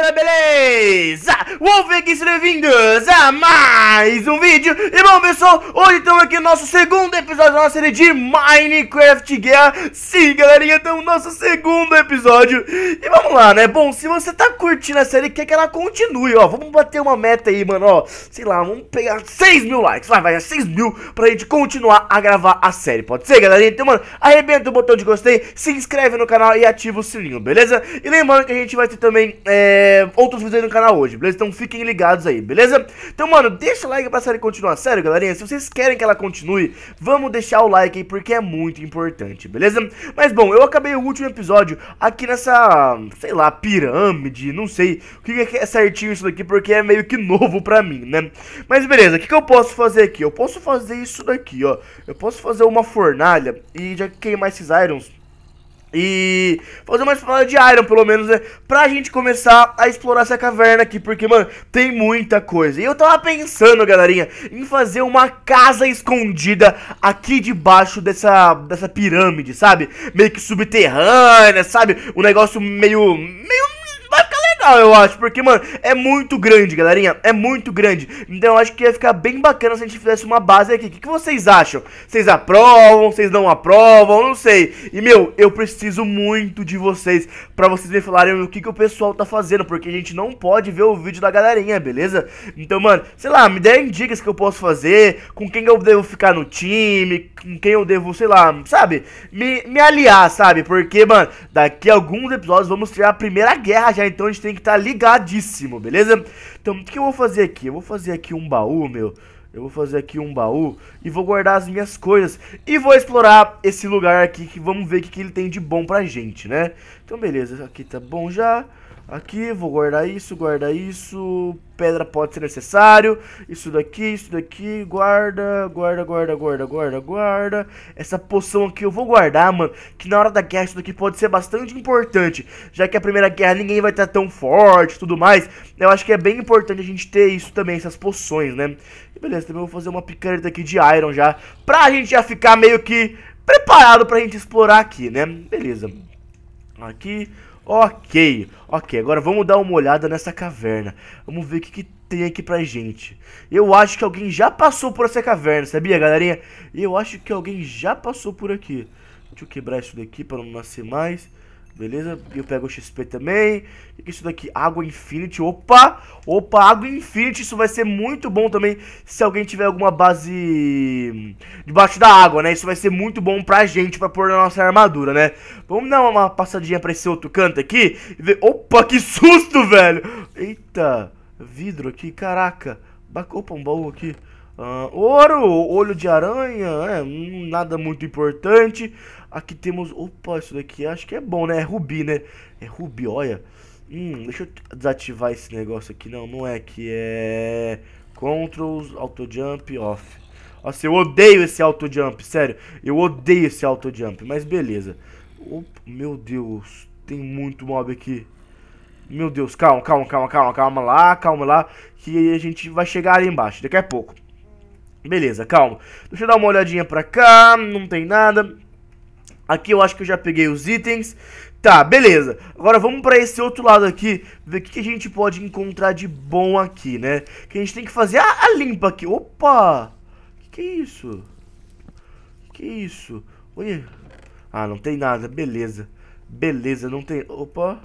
rapaziada, beleza? Wolfgang seja vindos a mais um vídeo E bom pessoal, hoje estamos aqui no nosso segundo episódio da nossa série de Minecraft Guerra Sim galerinha, estamos no nosso segundo episódio E vamos lá né, bom, se você tá curtindo a série quer que ela continue, ó Vamos bater uma meta aí mano, ó Sei lá, vamos pegar 6 mil likes, vai, vai, 6 é mil pra gente continuar a gravar a série Pode ser galerinha? Então mano, arrebenta o botão de gostei Se inscreve no canal e ativa o sininho, beleza? E lembrando que a gente vai ter também é, outros vídeos no canal hoje, beleza? então fiquem ligados aí, beleza? Então, mano, deixa o like pra série continuar. Sério, galerinha, se vocês querem que ela continue, vamos deixar o like aí, porque é muito importante, beleza? Mas, bom, eu acabei o último episódio aqui nessa, sei lá, pirâmide, não sei o que é certinho isso daqui, porque é meio que novo pra mim, né? Mas, beleza, o que, que eu posso fazer aqui? Eu posso fazer isso daqui, ó. Eu posso fazer uma fornalha e já queimar esses irons e fazer uma espada de Iron, pelo menos, né? Pra gente começar a explorar essa caverna aqui, porque, mano, tem muita coisa. E eu tava pensando, galerinha, em fazer uma casa escondida aqui debaixo dessa, dessa pirâmide, sabe? Meio que subterrânea, sabe? Um negócio meio... meio legal, eu acho, porque, mano, é muito grande, galerinha, é muito grande. Então eu acho que ia ficar bem bacana se a gente fizesse uma base aqui. O que, que vocês acham? Vocês aprovam? Vocês não aprovam? Não sei. E, meu, eu preciso muito de vocês para vocês me falarem o que, que o pessoal tá fazendo, porque a gente não pode ver o vídeo da galerinha, beleza? Então, mano, sei lá, me deem dicas que eu posso fazer, com quem eu devo ficar no time, com quem eu devo, sei lá, sabe? Me, me aliar, sabe? Porque, mano, daqui a alguns episódios vamos ter a primeira guerra já, então a gente tem que estar tá ligadíssimo, beleza? Então, o que eu vou fazer aqui? Eu vou fazer aqui um baú, meu... Eu vou fazer aqui um baú e vou guardar as minhas coisas. E vou explorar esse lugar aqui, que vamos ver o que, que ele tem de bom pra gente, né? Então, beleza, aqui tá bom já. Aqui, vou guardar isso, guardar isso. Pedra pode ser necessário. Isso daqui, isso daqui. Guarda, guarda, guarda, guarda, guarda, guarda. Essa poção aqui eu vou guardar, mano. Que na hora da guerra isso daqui pode ser bastante importante. Já que a primeira guerra ninguém vai estar tá tão forte e tudo mais. Eu acho que é bem importante a gente ter isso também, essas poções, né? E beleza, também vou fazer uma picareta aqui de iron já, pra gente já ficar meio que preparado pra gente explorar aqui, né? Beleza. Aqui, ok. Ok, agora vamos dar uma olhada nessa caverna. Vamos ver o que, que tem aqui pra gente. Eu acho que alguém já passou por essa caverna, sabia, galerinha? Eu acho que alguém já passou por aqui. Deixa eu quebrar isso daqui pra não nascer mais. Beleza? E eu pego o XP também. O que é isso daqui? Água Infinity. Opa! Opa, Água Infinity. Isso vai ser muito bom também se alguém tiver alguma base hum, debaixo da água, né? Isso vai ser muito bom pra gente, pra pôr na nossa armadura, né? Vamos dar uma passadinha pra esse outro canto aqui e ver... Opa, que susto, velho! Eita! Vidro aqui, caraca! Opa, um baú aqui. Uh, ouro, olho de aranha, é, nada muito importante. Aqui temos, opa, isso daqui acho que é bom, né? É rubi, né? É rubi, olha. Hum, deixa eu desativar esse negócio aqui. Não, não é que é... Controls, auto jump, off. Nossa, eu odeio esse auto jump, sério. Eu odeio esse auto jump, mas beleza. Opa, meu Deus, tem muito mob aqui. Meu Deus, calma, calma, calma, calma, calma lá, calma lá, que a gente vai chegar ali embaixo, daqui a pouco. Beleza, calma. Deixa eu dar uma olhadinha pra cá, não tem nada. Aqui eu acho que eu já peguei os itens. Tá, beleza. Agora vamos pra esse outro lado aqui, ver o que, que a gente pode encontrar de bom aqui, né? Que a gente tem que fazer ah, a limpa aqui. Opa! Que que é isso? Que é isso? Olha. Ah, não tem nada. Beleza. Beleza, não tem... Opa.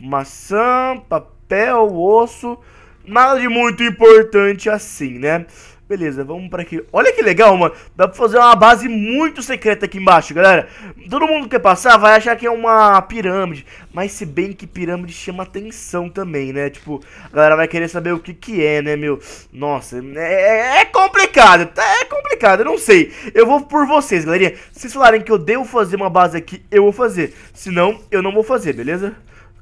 Maçã, papel, osso... Nada de muito importante assim, né? Beleza, vamos pra aqui. Olha que legal, mano. Dá pra fazer uma base muito secreta aqui embaixo, galera. Todo mundo que passar vai achar que é uma pirâmide. Mas se bem que pirâmide chama atenção também, né? Tipo, a galera vai querer saber o que que é, né, meu? Nossa, é, é, é complicado. Tá, é complicado, eu não sei. Eu vou por vocês, galerinha. Se vocês falarem que eu devo fazer uma base aqui, eu vou fazer. Se não, eu não vou fazer, beleza?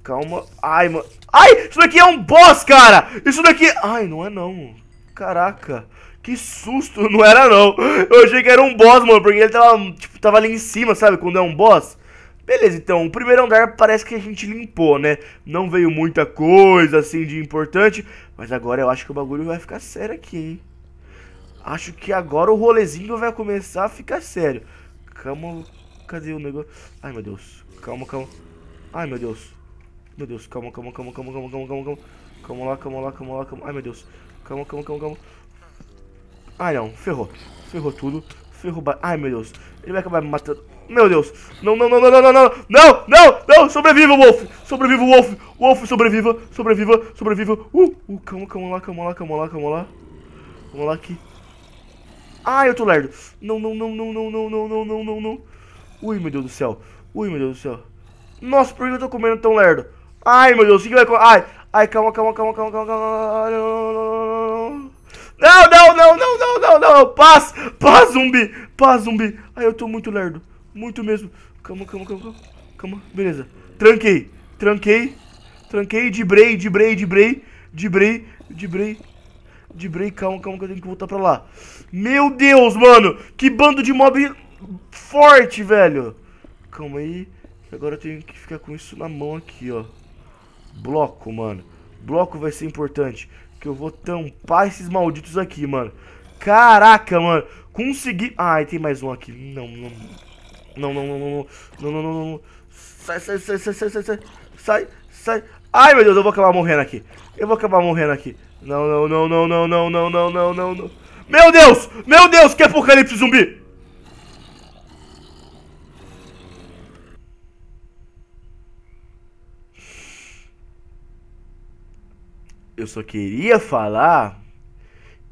Calma. Ai, mano. Ai, isso daqui é um boss, cara! Isso daqui... Ai, não é não. Caraca. Que susto, não era não. Eu achei que era um boss, mano, porque ele tava, tipo, tava ali em cima, sabe? Quando é um boss. Beleza, então, o primeiro andar parece que a gente limpou, né? Não veio muita coisa, assim, de importante. Mas agora eu acho que o bagulho vai ficar sério aqui, hein? Acho que agora o rolezinho vai começar a ficar sério. Calma, cadê o negócio? Ai, meu Deus. Calma, calma. Ai, meu Deus. Meu Deus, calma, calma, calma, calma, calma, calma, calma, calma. Calma lá, calma lá, calma lá, calma. Ai, meu Deus. Calma, calma, calma, calma. Ai não, ferrou. Ferrou tudo. Ferrou. Ba... Ai meu Deus. Ele vai acabar me matando. Meu Deus. Não, não, não, não, não, não, não, não, não, não. Sobreviva, Wolf. Sobreviva, Wolf. Wolf, sobreviva, sobreviva, sobreviva. Uh, uh, calma, calma lá, calma lá, calma lá, calma lá. Vamos lá aqui. Ai, eu tô lerdo. Não, não, não, não, não, não, não, não, não, não, não. Ui, meu Deus do céu. Ui, meu Deus do céu. Nossa, por que eu tô comendo tão lerdo? Ai, meu Deus, o que vai... Ai, ai, calma, calma, calma, calma, calma, calma. Não, não, não, não, não. Não, paz! Paz, zumbi! Paz, zumbi! Ai, eu tô muito lerdo. Muito mesmo. Calma, calma, calma, calma. Calma, beleza. Tranquei. Tranquei. Tranquei, debrei, debrei, debrei. Debrei, debrei. Debrei, calma, calma que eu tenho que voltar pra lá. Meu Deus, mano! Que bando de mob forte, velho! Calma aí. Agora eu tenho que ficar com isso na mão aqui, ó. Bloco, mano. Bloco vai ser importante. Que eu vou tampar esses malditos aqui, mano. Caraca, mano. Consegui... Ai, tem mais um aqui. Não, não. Não, não, não, não. Não, não, não, não. Sai, sai, sai, sai, sai, sai, sai. Sai, sai. Ai, meu Deus, eu vou acabar morrendo aqui. Eu vou acabar morrendo aqui. Não, não, não, não, não, não, não, não, não, não, não. Meu Deus! Meu Deus, que apocalipse zumbi! Eu só queria falar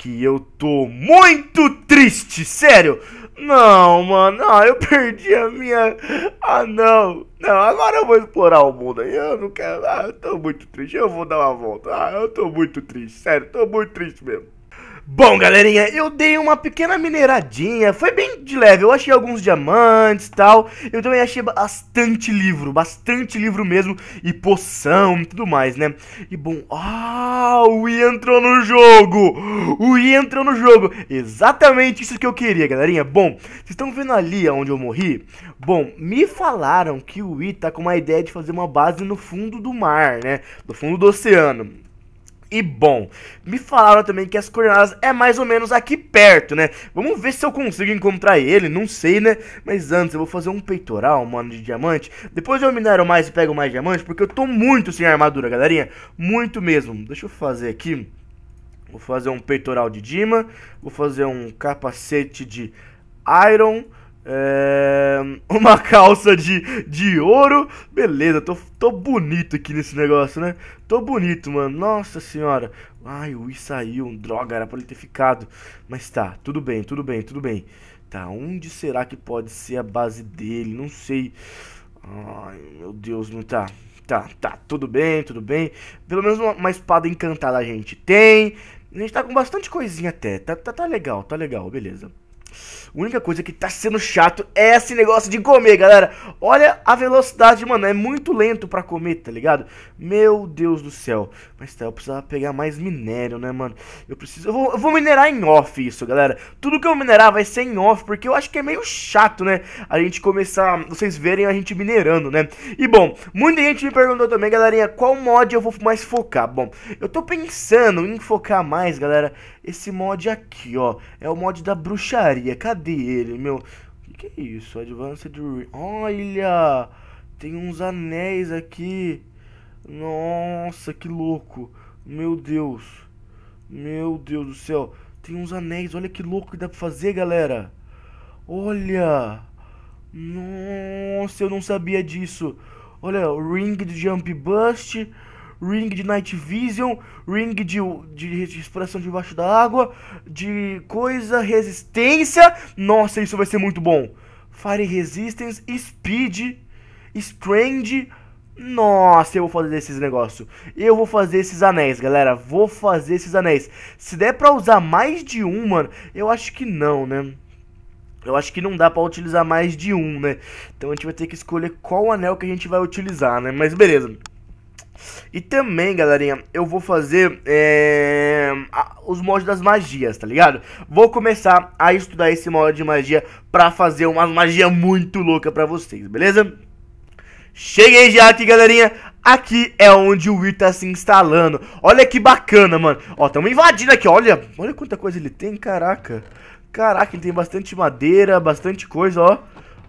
que eu tô muito triste, sério. Não, mano, não, ah, eu perdi a minha. Ah, não. Não, agora eu vou explorar o mundo aí. Eu não quero. Ah, eu tô muito triste. Eu vou dar uma volta. Ah, eu tô muito triste, sério, tô muito triste mesmo. Bom, galerinha, eu dei uma pequena mineradinha, foi bem de leve, eu achei alguns diamantes e tal, eu também achei bastante livro, bastante livro mesmo, e poção e tudo mais, né? E bom, ah, o Wii entrou no jogo, o Wii entrou no jogo, exatamente isso que eu queria, galerinha. Bom, vocês estão vendo ali onde eu morri? Bom, me falaram que o Wii tá com uma ideia de fazer uma base no fundo do mar, né, No fundo do oceano e bom. Me falaram também que as coordenadas é mais ou menos aqui perto, né? Vamos ver se eu consigo encontrar ele, não sei, né? Mas antes eu vou fazer um peitoral, mano, de diamante. Depois eu minero mais e pego mais diamante, porque eu tô muito sem armadura, galerinha. Muito mesmo. Deixa eu fazer aqui. Vou fazer um peitoral de Dima. Vou fazer um capacete de Iron. É, uma calça de, de ouro. Beleza, tô, tô bonito aqui nesse negócio, né? Tô bonito, mano. Nossa senhora. Ai, o Wii saiu. Droga, era pra ele ter ficado. Mas tá, tudo bem, tudo bem, tudo bem. Tá, onde será que pode ser a base dele? Não sei. Ai, meu Deus, não tá. Tá, tá, tudo bem, tudo bem. Pelo menos uma, uma espada encantada a gente tem. A gente tá com bastante coisinha até. Tá, tá, tá legal, tá legal, beleza. A única coisa que tá sendo chato é esse negócio de comer, galera. Olha a velocidade, mano. É muito lento pra comer, tá ligado? Meu Deus do céu. Mas tá, eu precisava pegar mais minério, né, mano? Eu preciso... Eu vou, eu vou minerar em off isso, galera. Tudo que eu minerar vai ser em off, porque eu acho que é meio chato, né? A gente começar... Vocês verem a gente minerando, né? E, bom, muita gente me perguntou também, galerinha, qual mod eu vou mais focar? Bom, eu tô pensando em focar mais, galera esse mod aqui, ó. É o mod da bruxaria. Cadê ele, meu? O que, que é isso? Advanced... Olha! Tem uns anéis aqui. Nossa, que louco. Meu Deus. Meu Deus do céu. Tem uns anéis. Olha que louco que dá pra fazer, galera. Olha. Nossa, eu não sabia disso. Olha, o ring de jump bust ring de night vision, ring de, de, de exploração debaixo da água, de coisa, resistência. Nossa, isso vai ser muito bom. Fire Resistance, Speed, Strange. Nossa, eu vou fazer esses negócios. Eu vou fazer esses anéis, galera. Vou fazer esses anéis. Se der pra usar mais de um, mano, eu acho que não, né? Eu acho que não dá pra utilizar mais de um, né? Então a gente vai ter que escolher qual anel que a gente vai utilizar, né? Mas beleza. E também, galerinha, eu vou fazer é, os mods das magias, tá ligado? Vou começar a estudar esse mod de magia pra fazer uma magia muito louca pra vocês, beleza? Cheguei já aqui, galerinha. Aqui é onde o Wii tá se instalando. Olha que bacana, mano. Ó, tamo invadindo aqui, olha. Olha quanta coisa ele tem, caraca. Caraca, ele tem bastante madeira, bastante coisa, ó.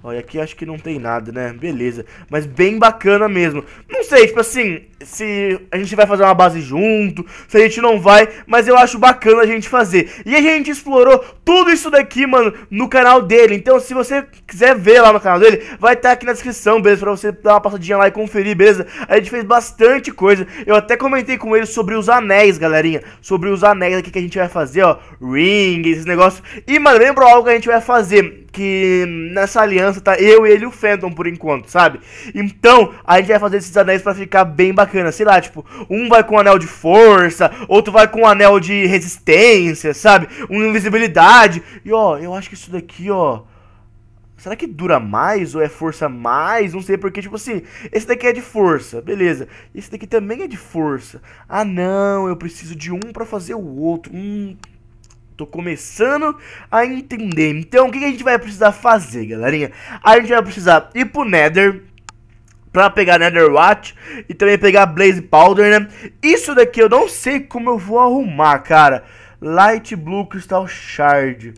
Olha, aqui acho que não tem nada, né? Beleza. Mas bem bacana mesmo. Não sei, tipo assim, se a gente vai fazer uma base junto, se a gente não vai, mas eu acho bacana a gente fazer. E a gente explorou tudo isso daqui, mano, no canal dele. Então, se você quiser ver lá no canal dele, vai estar tá aqui na descrição, beleza? Pra você dar uma passadinha lá e conferir, beleza? A gente fez bastante coisa. Eu até comentei com ele sobre os anéis, galerinha. Sobre os anéis aqui que a gente vai fazer, ó. Ring, esses negócios. E, mano, lembrou algo que a gente vai fazer que nessa aliança tá eu, ele e o Phantom por enquanto, sabe? Então, a gente vai fazer esses anéis para ficar bem bacana, sei lá, tipo, um vai com um anel de força, outro vai com um anel de resistência, sabe? Um invisibilidade. E ó, eu acho que isso daqui, ó, Será que dura mais ou é força mais? Não sei, porque, tipo assim, esse daqui é de força, beleza. Esse daqui também é de força. Ah, não, eu preciso de um para fazer o outro. Hum, Tô começando a entender. Então, o que a gente vai precisar fazer, galerinha? A gente vai precisar ir pro Nether pra pegar Nether Watch e também pegar Blaze Powder, né? Isso daqui eu não sei como eu vou arrumar, cara. Light Blue Crystal Shard.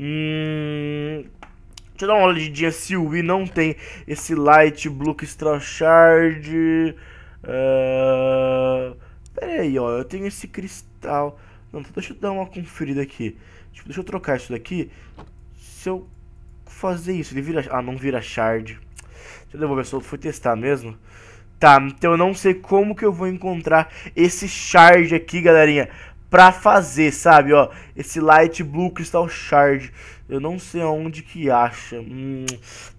Hum... Deixa eu dar uma olhadinha se o Wii não tem esse Light Blue Crystal Shard. Uh... Ah, Pera aí, ó. Eu tenho esse cristal... Não, então deixa eu dar uma conferida aqui. Tipo, deixa eu trocar isso daqui. Se eu fazer isso, ele vira... Ah, não vira shard. Deixa eu devolver, só foi testar mesmo. Tá, então eu não sei como que eu vou encontrar esse shard aqui, galerinha pra fazer, sabe? Ó, esse Light Blue Crystal Shard. Eu não sei aonde que acha. Hum.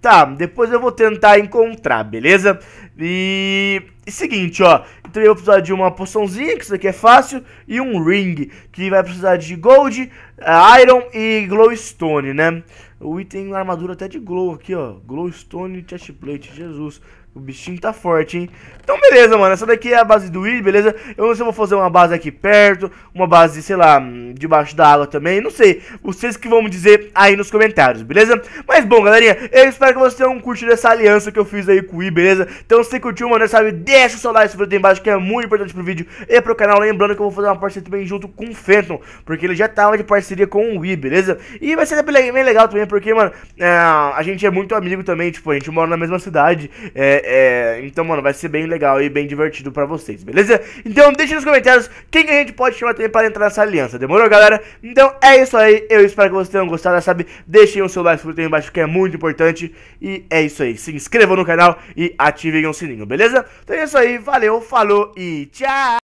Tá, depois eu vou tentar encontrar, beleza? E... e seguinte, ó. Então eu vou precisar de uma poçãozinha, que isso aqui é fácil. E um ring, que vai precisar de gold, eh, iron e glowstone, né? O item armadura até de glow aqui, ó. Glowstone chestplate, Jesus. O bichinho tá forte, hein? Então, beleza, mano. Essa daqui é a base do Weed, beleza? Eu não sei se eu vou fazer uma base aqui perto, uma base, sei lá, hum, debaixo da água também. Não sei. Vocês que vão me dizer aí nos comentários, beleza? Mas, bom, galerinha, eu espero que vocês tenham curtido essa aliança que eu fiz aí com o Weed, beleza? Então, se curtiu, mano, sabe? Deixa o seu like, se você embaixo, que é muito importante pro vídeo e pro canal. Lembrando que eu vou fazer uma parceria também junto com o Fenton, porque ele já tava de parceria com o Weed, beleza? E vai ser bem legal também, porque, mano, é, a gente é muito amigo também, tipo, a gente mora na mesma cidade, é... É, é, então, mano, vai ser bem legal e bem divertido pra vocês, beleza? Então, deixa nos comentários quem a gente pode chamar também para entrar nessa aliança, demorou, galera? Então, é isso aí. Eu espero que vocês tenham gostado, sabe? Deixem o seu like aí embaixo, que é muito importante. E é isso aí. Se inscrevam no canal e ativem o sininho, beleza? Então é isso aí. Valeu, falou e tchau!